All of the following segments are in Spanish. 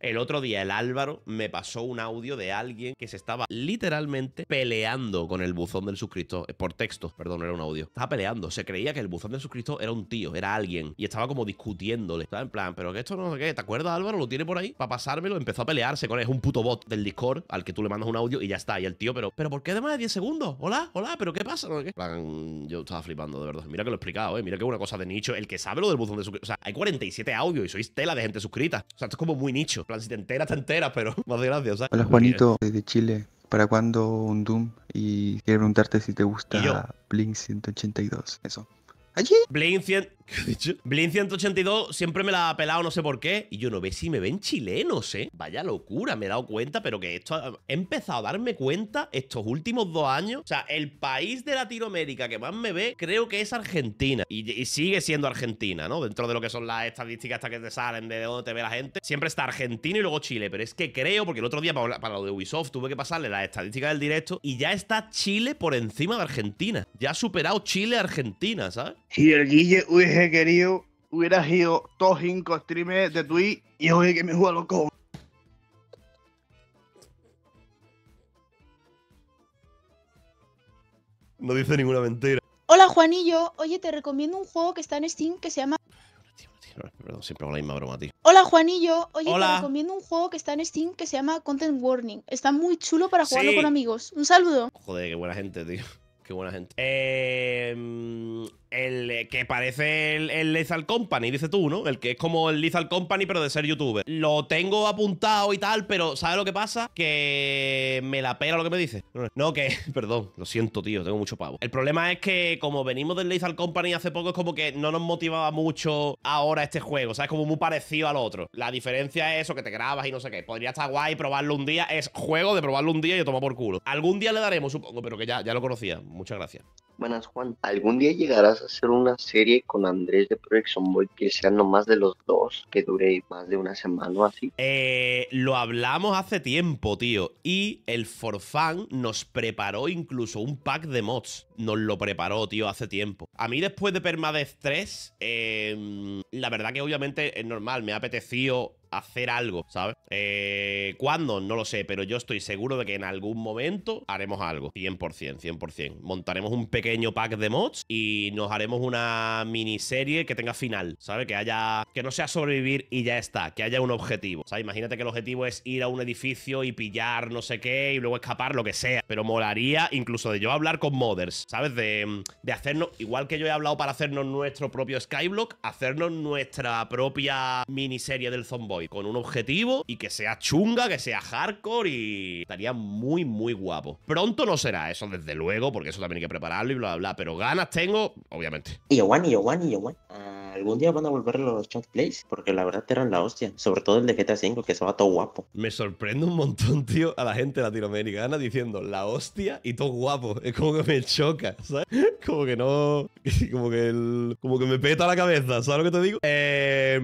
El otro día el Álvaro me pasó un audio de alguien que se estaba literalmente peleando con el buzón del suscriptor, eh, por texto, perdón, era un audio. Estaba peleando, se creía que el buzón del suscriptor era un tío, era alguien, y estaba como discutiéndole. Estaba en plan, pero que esto no sé qué, ¿te acuerdas Álvaro? Lo tiene por ahí, para pasármelo, empezó a pelearse con él, es un puto bot del Discord al que tú le mandas un audio y ya está, y el tío, pero, pero ¿por qué de más de 10 segundos? Hola, hola, pero ¿qué pasa? yo estaba flipando, de verdad. Mira que lo he explicado, eh, mira que es una cosa de nicho, el que sabe lo del buzón de suscriptor, o sea, hay 47 audios y sois tela de gente suscrita, o sea, esto es como muy nicho plan, si te enteras, te enteras, pero más de gracia, Hola Juanito, desde Chile. ¿Para cuándo un Doom? Y quiero preguntarte si te gusta Blink 182. Eso. Blin ¿Qué dicho? Blin 182 siempre me la ha pelado, no sé por qué. Y yo no ve si me ven chilenos, ¿eh? Vaya locura, me he dado cuenta, pero que esto... He empezado a darme cuenta estos últimos dos años. O sea, el país de Latinoamérica que más me ve creo que es Argentina. Y, sigue siendo Argentina, ¿no? Dentro de lo que son las estadísticas hasta que te salen de dónde te ve la gente. Siempre está Argentina y luego Chile. Pero es que creo, porque el otro día para lo de Ubisoft tuve que pasarle las estadísticas del directo y ya está Chile por encima de Argentina. Ya ha superado Chile a Argentina, ¿sabes? Si el Guille hubiese querido, hubiera sido todos cinco streamers de Twitch y oye que me juega loco. No dice ninguna mentira. Hola Juanillo, oye, te recomiendo un juego que está en Steam que se llama. Perdón, siempre hago la misma broma, tío. Hola Juanillo, oye, te recomiendo un juego que está en Steam que se llama Content Warning. Está muy chulo para jugarlo con amigos. Un saludo. Joder, qué buena gente, tío. Qué buena gente. Eh, el que parece el, el, Lethal Company, dices tú, ¿no? El que es como el Lethal Company, pero de ser youtuber. Lo tengo apuntado y tal, pero ¿sabes lo que pasa? Que me la pela lo que me dice. No, que, perdón, lo siento, tío, tengo mucho pavo. El problema es que como venimos del Lethal Company hace poco, es como que no nos motivaba mucho ahora este juego, ¿sabes? Como muy parecido al otro. La diferencia es eso, que te grabas y no sé qué. Podría estar guay probarlo un día. Es juego de probarlo un día y yo tomo por culo. Algún día le daremos, supongo, pero que ya, ya lo conocía. Muchas gracias. Buenas, Juan. ¿Algún día llegarás a hacer una serie con Andrés de Project boy que sea más de los dos, que dure más de una semana o así? Eh, lo hablamos hace tiempo, tío. Y el Forfan nos preparó incluso un pack de mods. Nos lo preparó, tío, hace tiempo. A mí después de Permadez 3, em, la verdad que obviamente es normal, me ha apetecido hacer algo, ¿sabes? Eh, ¿Cuándo? No lo sé, pero yo estoy seguro de que en algún momento haremos algo. 100%, 100%. Montaremos un pequeño pack de mods y nos haremos una miniserie que tenga final, ¿sabes? Que haya... Que no sea sobrevivir y ya está, que haya un objetivo. O imagínate que el objetivo es ir a un edificio y pillar no sé qué y luego escapar, lo que sea. Pero molaría incluso de yo hablar con modders, ¿sabes? De, hacernos... Igual que yo he hablado para hacernos nuestro propio Skyblock, hacernos nuestra propia miniserie del Zombot. Y con un objetivo y que sea chunga, que sea hardcore y estaría muy, muy guapo. Pronto no será eso, desde luego, porque eso también hay que prepararlo y bla, bla, bla. Pero ganas tengo, obviamente. yo, yo, yo, algún día van a volver los chat plays, porque la verdad eran la hostia, sobre todo el de GTA V, que estaba todo guapo. Me sorprende un montón, tío, a la gente latinoamericana diciendo la hostia y todo guapo. Es como que me choca, ¿sabes? Como que no. Como que como que me peta la cabeza, ¿sabes lo que te digo? Eh,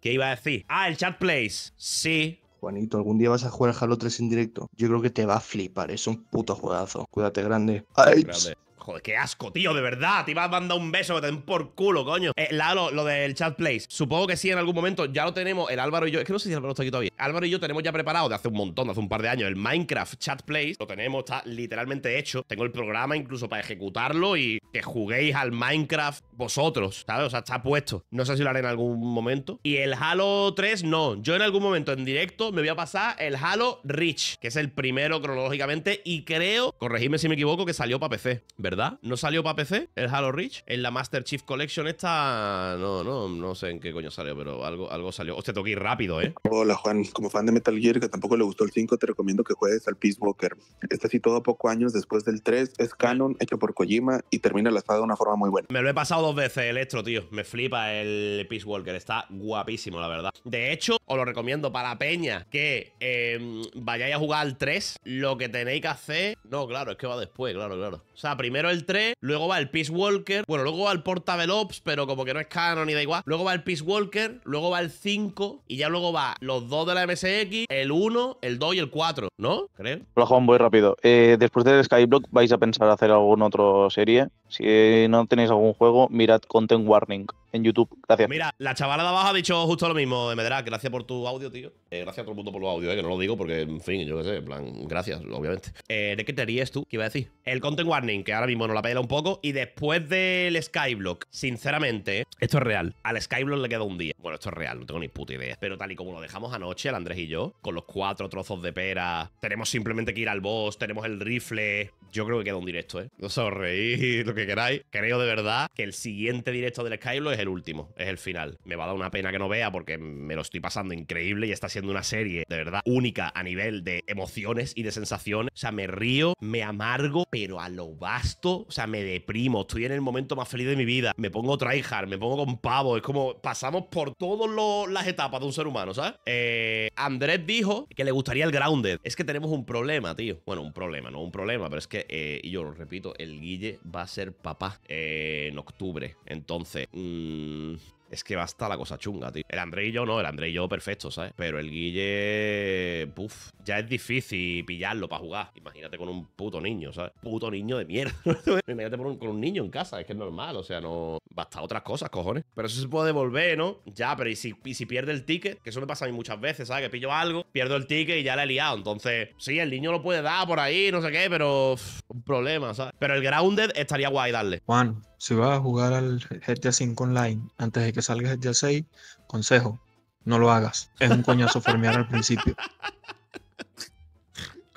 ¿Qué iba a decir? Ah, el chat plays. Sí, Juanito, algún día vas a jugar a Halo 3 en directo. Yo creo que te va a flipar, es un puto juegazo. Cuídate grande. Ay, grande. Joder, qué asco, tío, de verdad. Te iba a mandar un beso, me te den por culo, coño. Eh, Lalo, lo del chat place. Supongo que sí, en algún momento ya lo tenemos. El Álvaro y yo. Es que no sé si Álvaro está aquí todavía. Álvaro y yo tenemos ya preparado de hace un montón, hace un par de años, el Minecraft chat place. Lo tenemos, está literalmente hecho. Tengo el programa incluso para ejecutarlo y que juguéis al Minecraft vosotros, ¿sabes? O sea, está puesto. No sé si lo haré en algún momento. Y el Halo 3, no. Yo en algún momento en directo me voy a pasar el Halo Reach, que es el primero cronológicamente y creo, corregidme si me equivoco, que salió para PC, ¿verdad? ¿No salió para PC el Halo Reach? En la Master Chief Collection esta... No, no, no sé en qué coño salió, pero algo, algo salió. Hostia, tengo rápido, ¿eh? Hola, Juan. Como fan de Metal Gear, que tampoco le gustó el 5, te recomiendo que juegues al Peace Walker. Está sí, todo a pocos años después del 3, es canon, hecho por Kojima y termina la saga de una forma muy buena. Me lo he pasado dos veces, Electro, tío. Me flipa el Peace Walker. Está guapísimo, la verdad. De hecho, os lo recomiendo para Peña que em, vayáis a jugar al 3. Lo que tenéis que hacer... No, claro, es que va después, claro, claro. O sea, primero Primero el 3, luego va el Peace Walker, bueno, luego va el Portable Ops, pero como que no es canon y da igual. Luego va el Peace Walker, luego va el 5 y ya luego va los dos de la MSX, el 1, el 2 y el 4, ¿no? Creo. Hola Juan, voy rápido. Eh, después del Skyblock, ¿vais a pensar hacer alguna otra serie? Si no tenéis algún juego, mirad Content Warning en YouTube. Gracias. Mira, la chavala de abajo ha dicho justo lo mismo, Medra, gracias por tu audio, tío. Eh, gracias a todo el mundo por los audios, eh, que no lo digo porque, en fin, yo qué sé, en plan, gracias, obviamente. Eh, ¿De qué te ríes tú? ¿Qué iba a decir? El content warning, que ahora mismo nos la pela un poco, y después del Skyblock, sinceramente, esto es real. Al Skyblock le queda un día. Bueno, esto es real, no tengo ni puta idea. Pero tal y como lo dejamos anoche, el Andrés y yo, con los cuatro trozos de pera, tenemos simplemente que ir al boss, tenemos el rifle. Yo creo que queda un directo, ¿eh? No os reís, lo que queráis. Creo de verdad que el siguiente directo del Skyblock es el último, es el final. Me va a dar una pena que no vea porque me lo estoy pasando increíble y está siendo una serie de verdad única a nivel de emociones y de sensaciones. O sea, me río, me amargo, pero a lo vasto, o sea, me deprimo, estoy en el momento más feliz de mi vida, me pongo tryhard, me pongo con pavo, es como pasamos por todas las etapas de un ser humano, ¿sabes? Eh, Andrés dijo que le gustaría el Grounded. Es que tenemos un problema, tío. Bueno, un problema, no un problema, pero es que, eh, y yo lo repito, el Guille va a ser papá eh, en octubre. Entonces, mm, Mm, es que basta la cosa chunga, tío. El André y yo no, el André y yo perfecto, ¿sabes? Pero el Guille. Puf, ya es difícil pillarlo para jugar. Imagínate con un puto niño, ¿sabes? Puto niño de mierda. Imagínate con un, un niño en casa, es que es normal, o sea, no. Basta otras cosas, cojones. Pero eso se puede devolver, ¿no? Ya, pero ¿y si, pierde el ticket? Que eso me pasa a mí muchas veces, ¿sabes? Que pillo algo, pierdo el ticket y ya le he liado. Entonces, sí, el niño lo puede dar por ahí, no sé qué, pero. un problema, ¿sabes? Pero el Grounded estaría guay darle. Juan, si vas a jugar al GTA 5 online antes de que salga GTA 6, consejo, no lo hagas. Es un coñazo farmear al principio.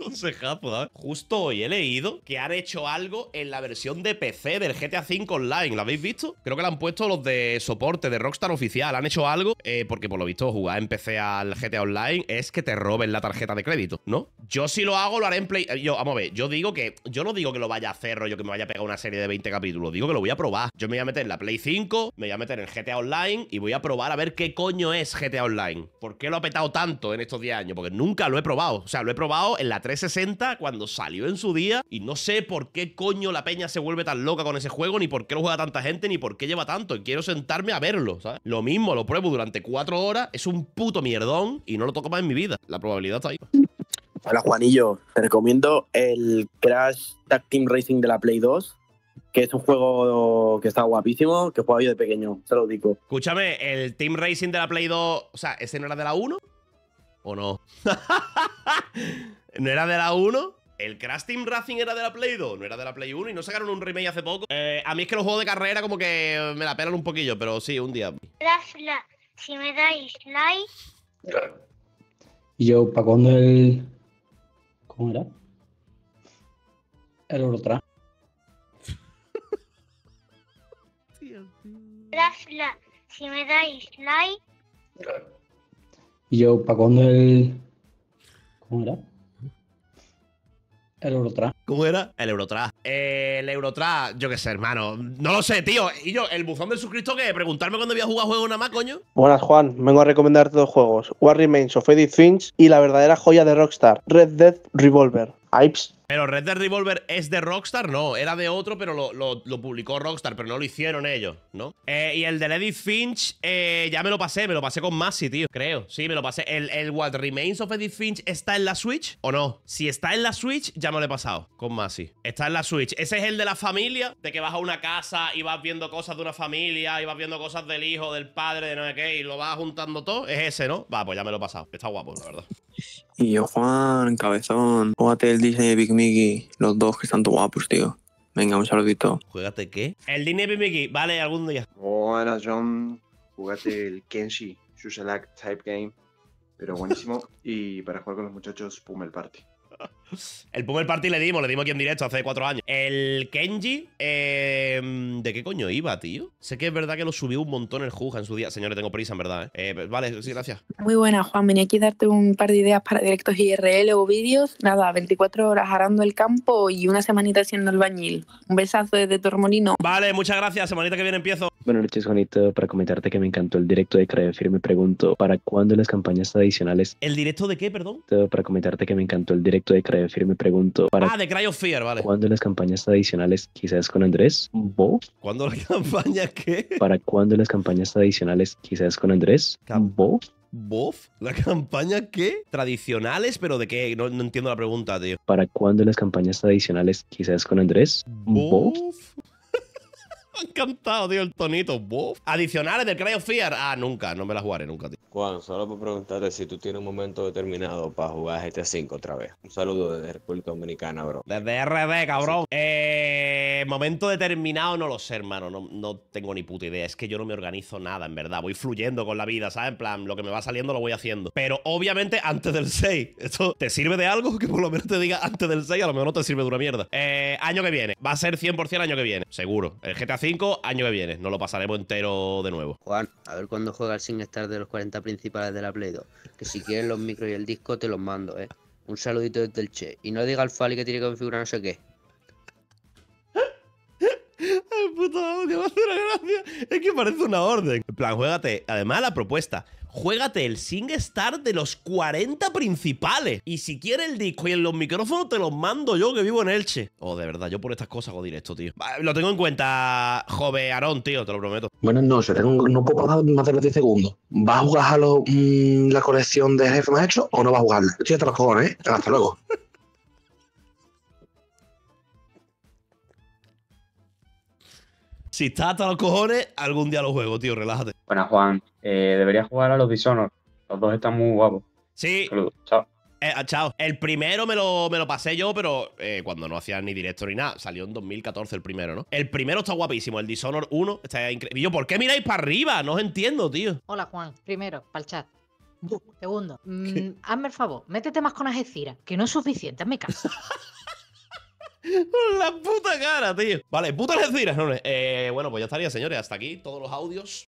¿eh? Justo hoy he leído que han hecho algo en la versión de PC del GTA V Online. ¿Lo habéis visto? Creo que lo han puesto los de soporte de Rockstar oficial. Han hecho algo eh, porque, por lo visto, jugar en PC al GTA Online es que te roben la tarjeta de crédito, ¿no? Yo si lo hago, lo haré en Play... Eh, yo, vamos a ver, yo digo que... Yo no digo que lo vaya a hacer rollo que me vaya a pegar una serie de 20 capítulos. Digo que lo voy a probar. Yo me voy a meter en la Play 5, me voy a meter en GTA Online y voy a probar a ver qué coño es GTA Online. ¿Por qué lo ha petado tanto en estos 10 años? Porque nunca lo he probado. O sea, lo he probado en la 3 60 cuando salió en su día. Y no sé por qué coño la peña se vuelve tan loca con ese juego, ni por qué lo juega tanta gente, ni por qué lleva tanto. Y quiero sentarme a verlo, ¿sabes? Lo mismo, lo pruebo durante cuatro horas, es un puto mierdón y no lo toco más en mi vida. La probabilidad está ahí. Hola Juanillo, te recomiendo el Crash Tag Team Racing de la Play 2 que es un juego que está guapísimo, que jugaba yo de pequeño, se lo digo. Escúchame, el Team Racing de la Play 2, o sea, ¿ese no era de la 1? ¿O no? ¿No era de la 1? ¿El Crash Team Racing era de la Play 2? ¿No era de la Play 1? ¿Y no sacaron un remake hace poco? Eh, a mí es que los juegos de carrera como que me la pelan un poquillo, pero sí, un día. Si me dais like... ¿Y yo ¿pa cuándo el...? ¿Cómo era? El Eurotrack. si me dais like... ¿Y yo ¿pa cuándo el...? ¿Cómo era? El Eurotra. ¿Cómo era? El Eurotra. Eh, el Eurotra, yo qué sé, hermano. No lo sé, tío. Y yo, el buzón del suscriptor que Preguntarme cuándo voy a jugar juegos nada más, coño. Buenas, Juan. Vengo a recomendarte dos juegos: War Remains of Edith Finch y la verdadera joya de Rockstar, Red Dead Revolver. Pero Red Dead Revolver es de Rockstar, no, era de otro, pero lo, publicó Rockstar, pero no lo hicieron ellos, ¿no? Eh, y el de Lady Finch, eh, ya me lo pasé, me lo pasé con Masi, tío, creo. Sí, me lo pasé. ¿El, What Remains of Edith Finch está en la Switch o no? Si está en la Switch, ya me lo he pasado con Masi. Está en la Switch. Ese es el de la familia, de que vas a una casa y vas viendo cosas de una familia, y vas viendo cosas del hijo, del padre, de no sé qué, y lo vas juntando todo. Es ese, ¿no? Va, pues ya me lo he pasado. Está guapo, la verdad. Y yo, Juan, Cabezón, jugate el Disney de Big Mickey, los dos que están guapos, tío. Venga, un saludito. jugate qué? El Disney Big Mickey, vale, algún día. bueno John. Jugate el Kenshi, select Type Game, pero buenísimo. y para jugar con los muchachos, Pummel Party. El Pummel Party le dimos, le dimos aquí en directo hace cuatro años. El Kenji, eh, de qué coño iba, tío. Sé que es verdad que lo subió un montón el Juja en su día. Señores, tengo prisa, en verdad. ¿eh? Eh, vale, sí, gracias. Muy buena, Juan. Venía aquí a darte un par de ideas para directos IRL o vídeos. Nada, 24 horas arando el campo y una semanita haciendo el bañil. Un besazo desde Tormolino. Vale, muchas gracias. Semanita que viene empiezo. Buenas noches, Juanito. Para comentarte que me encantó el directo de Creafir, me pregunto, ¿para cuándo las campañas tradicionales? ¿El directo de qué, perdón? Para comentarte que me encantó el directo de Cryofear, me pregunto, ah, de Fear, vale. cuándo las campañas tradicionales? Quizás con Andrés, vos. ¿Cuándo la campaña qué? ¿Para cuándo las campañas tradicionales? Quizás con Andrés. ¿Bof? ¿Bof? ¿La campaña qué? ¿Tradicionales? ¿Pero de qué? No, entiendo la pregunta, tío. ¿Para cuándo las campañas tradicionales? Quizás con Andrés. ¿Bof? ¿Bof? encantado, tío, el tonito. Adicionales del Cry of Fear. Ah, nunca, no me la jugaré nunca, tío. Juan, solo por preguntarte si tú tienes un momento determinado para jugar GTA V otra vez. Un saludo desde República Dominicana, bro. Desde RD, cabrón. Eh, momento determinado no lo sé, hermano. No, no tengo ni puta idea. Es que yo no me organizo nada, en verdad. Voy fluyendo con la vida, ¿sabes? En plan, lo que me va saliendo lo voy haciendo. Pero obviamente antes del 6. Esto te sirve de algo que por lo menos te diga antes del 6. A lo mejor no te sirve de una mierda. Eh, año que viene. Va a ser 100% año que viene. Seguro. El GTA V año que viene. no lo pasaremos entero de nuevo. Juan, a ver cuándo juega el estar de los 40 principales de la Play 2. Que si quieres los micros y el disco, te los mando, ¿eh? Un saludito desde el Che. Y no diga al Fali que tiene que configurar no sé qué. gracia. Es que parece una orden. En plan, juégate. Además, la propuesta juégate el sing SingStar de los 40 principales. Y si quieres el disco y en los micrófonos, te los mando yo que vivo en Elche. Oh, de verdad, yo por estas cosas hago directo, tío. Lo tengo en cuenta, Jove Aarón, tío, te lo prometo. Bueno no, no puedo pasar más de los 10 segundos. ¿Vas a jugar a mm, la colección de jefe maestro o no vas a jugarla? Estoy hasta los cojones, ¿eh? Hasta luego. si estás hasta los cojones, algún día lo juego, tío, relájate. Bueno, Juan, eh, deberías jugar a los Dishonored. Los dos están muy guapos. Sí. Saludos. Chao. Eh, ah, chao. El primero me lo, me lo pasé yo, pero eh, cuando no hacía ni directo ni nada. Salió en 2014 el primero, ¿no? El primero está guapísimo, el Dishonored 1 está increíble. Y yo, ¿por qué miráis para arriba? No os entiendo, tío. Hola, Juan. Primero, para el chat. Segundo, mm, hazme el favor, métete más con Ajecira, que no es suficiente, hazme caso. la puta cara, tío. Vale, puta les eh, bueno, pues ya estaría, señores. Hasta aquí todos los audios